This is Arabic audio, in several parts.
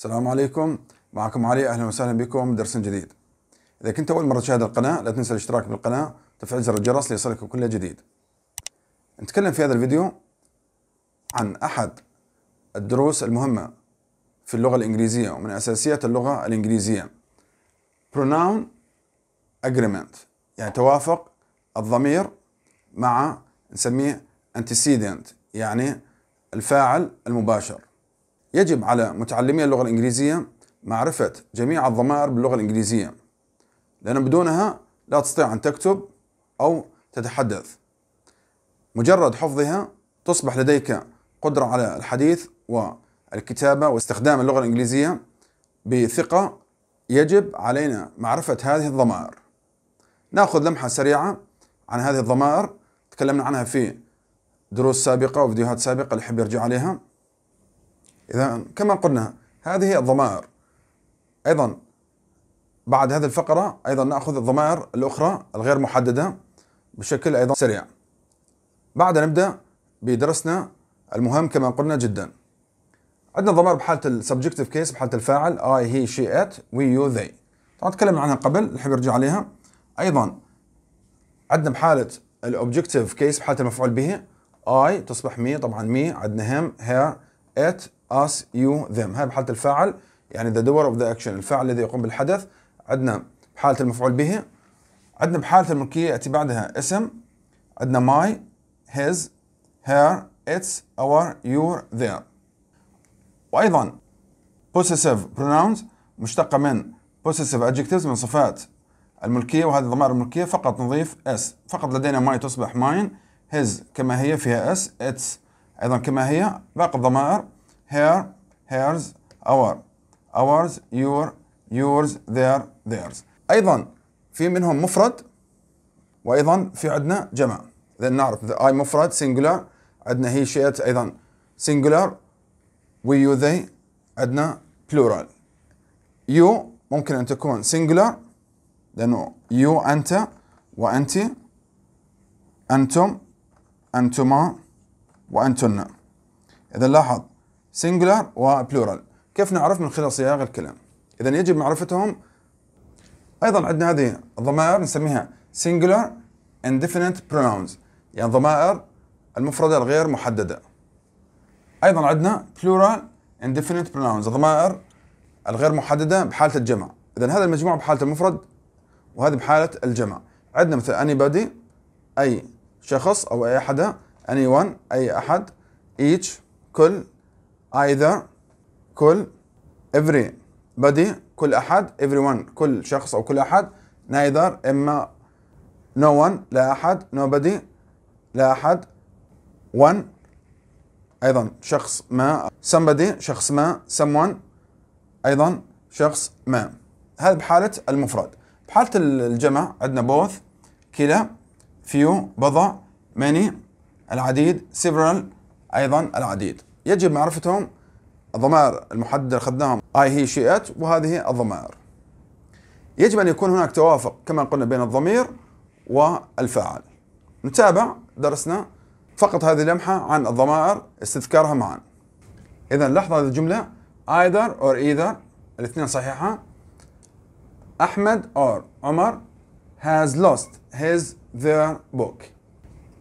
السلام عليكم معكم علي اهلا وسهلا بكم درس جديد اذا كنت اول مره تشاهد القناه لا تنسى الاشتراك بالقناه وتفعيل زر الجرس ليصلك كل جديد نتكلم في هذا الفيديو عن احد الدروس المهمه في اللغه الانجليزيه ومن اساسيات اللغه الانجليزيه pronoun agreement يعني توافق الضمير مع نسميه antecedent يعني الفاعل المباشر يجب على متعلمي اللغة الإنجليزية معرفة جميع الضمائر باللغة الإنجليزية لأن بدونها لا تستطيع أن تكتب أو تتحدث مجرد حفظها تصبح لديك قدرة على الحديث والكتابة واستخدام اللغة الإنجليزية بثقة يجب علينا معرفة هذه الضمائر ناخذ لمحة سريعة عن هذه الضمائر تكلمنا عنها في دروس سابقة وفيديوهات سابقة اللي يحب يرجع عليها إذا كما قلنا هذه الضمائر أيضا بعد هذه الفقرة أيضا نأخذ الضمائر الأخرى الغير محددة بشكل أيضا سريع بعد نبدأ بدرسنا المهم كما قلنا جدا عندنا ضمائر بحالة subjective case بحالة الفاعل I, he, she, it, we, you, they طبعا تكلمنا عنها قبل الحين يرجع عليها أيضا عندنا بحالة objective case بحالة المفعول به I تصبح me طبعا me عندنا him her it us you them هاي بحالة الفاعل يعني the doer of the action الفاعل الذي يقوم بالحدث عندنا بحالة المفعول به عندنا بحالة الملكية يأتي بعدها اسم عندنا my his her its our your their وأيضا possessive pronouns مشتقة من possessive adjectives من صفات الملكية وهذه ضمائر الملكية فقط نضيف s فقط لدينا my تصبح mine his كما هي فيها s its أيضا كما هي باقي الضمائر her, hers, our, ours, your, yours, their, theirs أيضا في منهم مفرد وأيضا في عندنا جمع إذا نعرف the I مفرد singular عندنا he, she, it أيضا singular we, you, they عندنا plural you ممكن أن تكون singular لأنه you أنت وأنت أنتم أنتما وأنتن إذا لاحظ singular وبلورال كيف نعرف من خلال صياغ الكلام إذا يجب معرفتهم أيضا عندنا هذه الضمائر نسميها singular indefinite pronouns يعني ضمائر المفردة الغير محددة أيضا عندنا plural indefinite pronouns ضمائر الغير محددة بحالة الجمع إذا هذا المجموع بحالة المفرد وهذه بحالة الجمع عندنا مثل anybody أي شخص أو أي أحد anyone أي أحد each كل either كل every body كل أحد everyone كل شخص أو كل أحد neither إما no one لا أحد nobody لا أحد one أيضا شخص ما somebody شخص ما someone أيضا شخص ما هذا بحالة المفرد بحالة الجمع عندنا both كلا few بضع many العديد several أيضا العديد يجب معرفتهم الضمائر المحددة اللي أخذناهم I he شي وهذه الضمائر يجب أن يكون هناك توافق كما قلنا بين الضمير والفاعل نتابع درسنا فقط هذه اللمحة عن الضمائر استذكارها معا إذا لحظه هذه الجملة either or either الاثنين صحيحة أحمد or عمر has lost his their book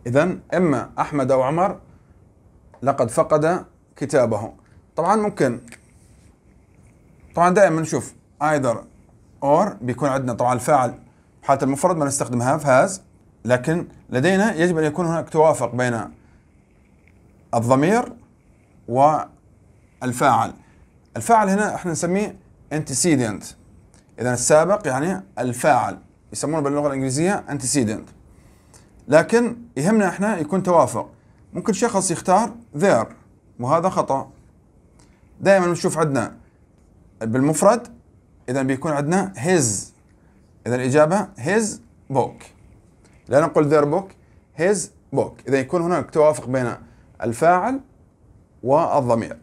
إذا إما أحمد أو عمر لقد فقد كتابه طبعا ممكن طبعا دائما نشوف ايذر اور بيكون عندنا طبعا الفاعل حالة المفرد ما نستخدم هاف هاز لكن لدينا يجب ان يكون هناك توافق بين الضمير والفاعل الفاعل هنا احنا نسميه antecedent اذا السابق يعني الفاعل يسمونه باللغه الانجليزيه antecedent لكن يهمنا احنا يكون توافق ممكن شخص يختار ذير وهذا خطأ دائما نشوف عندنا بالمفرد اذا بيكون عندنا هيز اذا الاجابه هيز بوك لا نقول ذير بوك هيز بوك اذا يكون هناك توافق بين الفاعل والضمير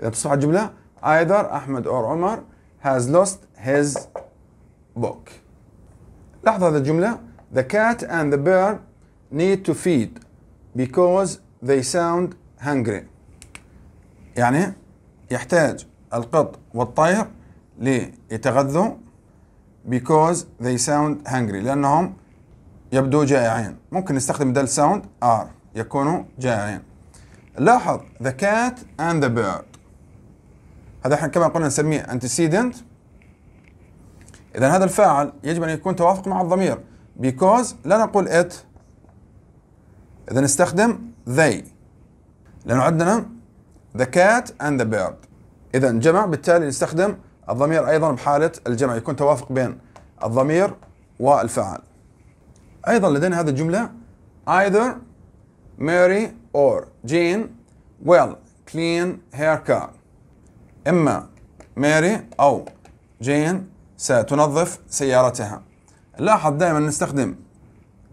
اذا تصبح الجمله either احمد or عمر has lost his book لاحظ هذه الجمله The cat and the bear need to feed because they sound hungry. يعني يحتاج القط والطير ليتغذوا because they sound hungry لأنهم يبدو جائعين ممكن نستخدم دال sound are يكونوا جائعين لاحظ the cat and the bird هذا احنا كما قلنا نسميه antecedent إذا هذا الفاعل يجب أن يكون توافق مع الضمير because لا نقول it إذا نستخدم they لأنه عندنا the cat and the bird إذا جمع بالتالي نستخدم الضمير أيضا بحالة الجمع يكون توافق بين الضمير والفعل أيضا لدينا هذه الجملة either Mary or Jean will clean her car إما ماري أو جين ستنظف سيارتها لاحظ دائما نستخدم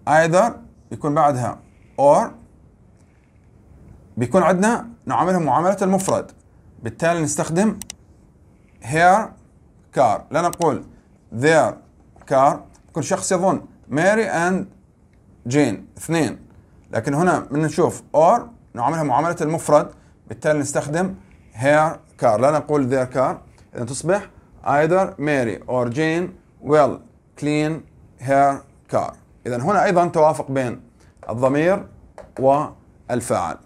either يكون بعدها or بيكون عندنا نعاملها معاملة المفرد بالتالي نستخدم her car لا نقول their car كل شخص يظن ماري اند جين اثنين لكن هنا من نشوف or نعاملها معاملة المفرد بالتالي نستخدم her car لا نقول their car إذا تصبح either Mary or Jane well clean هير كار إذا هنا أيضا توافق بين الضمير والفاعل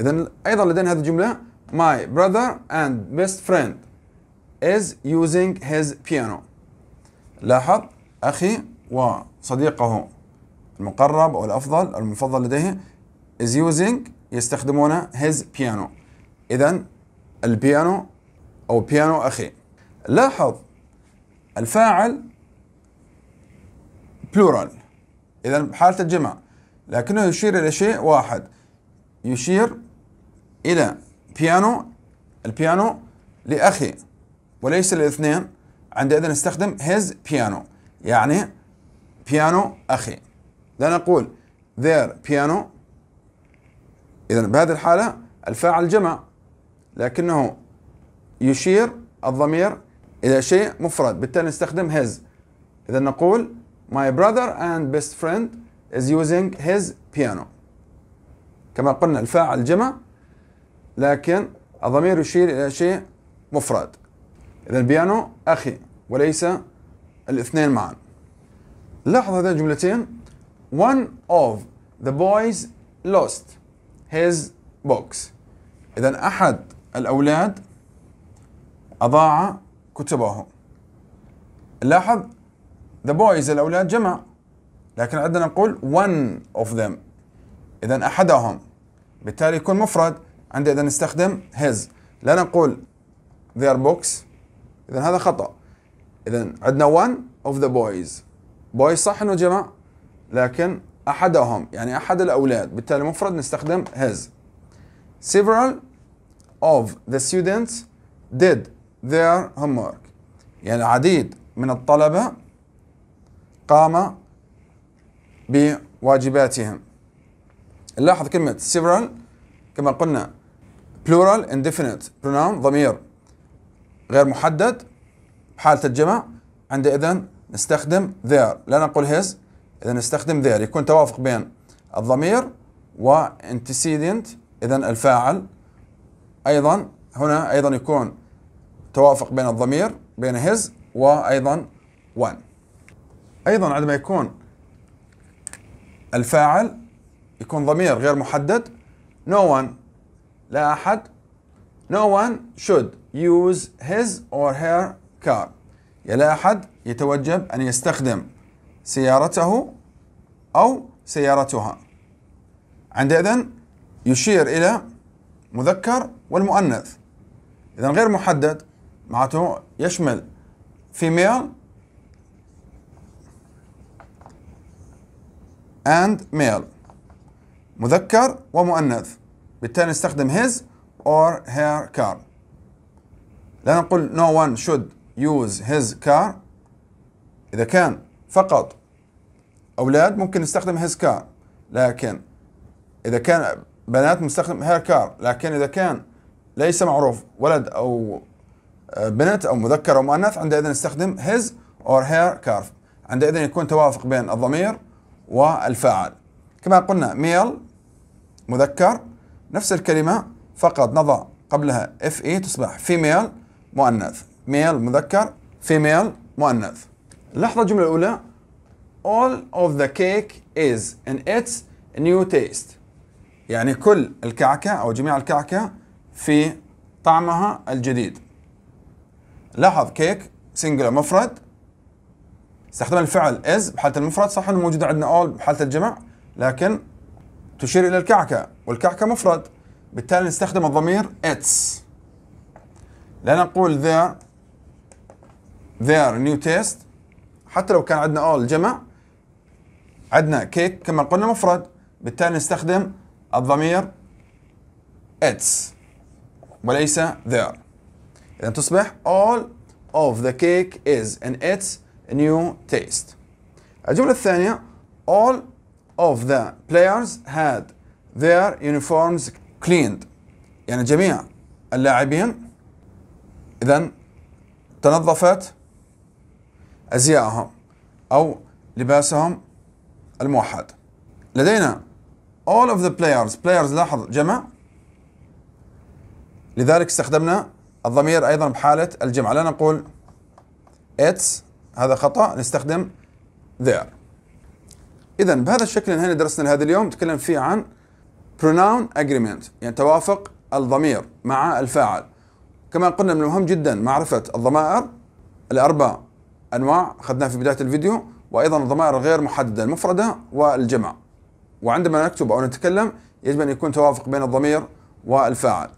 إذا أيضا لدينا هذه الجملة My brother and best friend is using his piano لاحظ أخي وصديقه المقرب أو الأفضل أو المفضل لديه is using يستخدمون his piano إذا البيانو أو بيانو أخي لاحظ الفاعل بلورال إذا حالة الجمع لكنه يشير إلى شيء واحد يشير إلى بيانو البيانو لأخي وليس للاثنين عندئذ نستخدم his piano يعني بيانو أخي لا نقول their piano إذا بهذه الحالة الفاعل جمع لكنه يشير الضمير إلى شيء مفرد بالتالي نستخدم his إذا نقول My brother and best friend is using his piano. كما قلنا الفاعل جمع لكن الضمير يشير إلى شيء مفرد. إذا البيانو أخي وليس الاثنين معا. لاحظ هذين الجملتين. One of the boys lost his books. إذا أحد الأولاد أضاع كتبه. لاحظ the boys الأولاد جمع لكن عندنا نقول one of them إذا أحدهم بالتالي يكون مفرد عندي إذا نستخدم his لا نقول their books إذا هذا خطأ إذا عندنا one of the boys boys صح إنه جمع لكن أحدهم يعني أحد الأولاد بالتالي مفرد نستخدم his several of the students did their homework يعني العديد من الطلبة قام بواجباتهم نلاحظ كلمة several كما قلنا plural indefinite pronoun ضمير غير محدد حالة الجمع عندئذ نستخدم their لا نقول his إذا نستخدم their يكون توافق بين الضمير و antecedent إذا الفاعل أيضا هنا أيضا يكون توافق بين الضمير بين his وأيضا one ايضا عندما يكون الفاعل يكون ضمير غير محدد no one لا احد no one should use his or her car لا احد يتوجب ان يستخدم سيارته او سيارتها عندئذ يشير الى مذكر والمؤنث اذا غير محدد معناته يشمل female and male مذكر ومؤنث بالتالي نستخدم his or her car لا نقول no one should use his car إذا كان فقط أولاد ممكن نستخدم his car لكن إذا كان بنات نستخدم her car لكن إذا كان ليس معروف ولد أو بنت أو مذكر أو مؤنث عندئذ نستخدم his or her car عندئذ يكون توافق بين الضمير والفاعل كما قلنا ميل مذكر نفس الكلمة فقط نضع قبلها اف اي e تصبح فيميل مؤنث ميل مذكر فيميل مؤنث لاحظوا الجملة الأولى all of the cake is in its new taste يعني كل الكعكة أو جميع الكعكة في طعمها الجديد لاحظ كيك سنجل مفرد استخدمنا الفعل is بحاله المفرد صح انه موجوده عندنا all بحاله الجمع لكن تشير الى الكعكه والكعكه مفرد بالتالي نستخدم الضمير its لا نقول their their new taste حتى لو كان عندنا all جمع عندنا كيك كما قلنا مفرد بالتالي نستخدم الضمير its وليس their إذا تصبح all of the cake is in its new taste الجملة الثانية all of the players had their uniforms cleaned يعني جميع اللاعبين إذا تنظفت أزياءهم أو لباسهم الموحد لدينا all of the players players لاحظ جمع لذلك استخدمنا الضمير أيضا بحالة الجمع لا نقول it's هذا خطأ نستخدم there إذا بهذا الشكل انهينا درسنا لهذا اليوم تكلم فيه عن pronoun agreement يعني توافق الضمير مع الفاعل كما قلنا من المهم جدا معرفة الضمائر الأربع أنواع أخذناها في بداية الفيديو وأيضا الضمائر الغير محددة المفردة والجمع وعندما نكتب أو نتكلم يجب أن يكون توافق بين الضمير والفاعل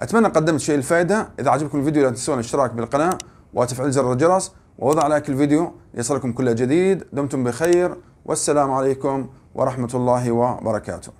أتمنى قدمت شيء الفائدة إذا عجبكم الفيديو لا تنسون الاشتراك بالقناة وتفعيل زر الجرس ووضع لايك الفيديو ليصلكم كل جديد دمتم بخير والسلام عليكم ورحمة الله وبركاته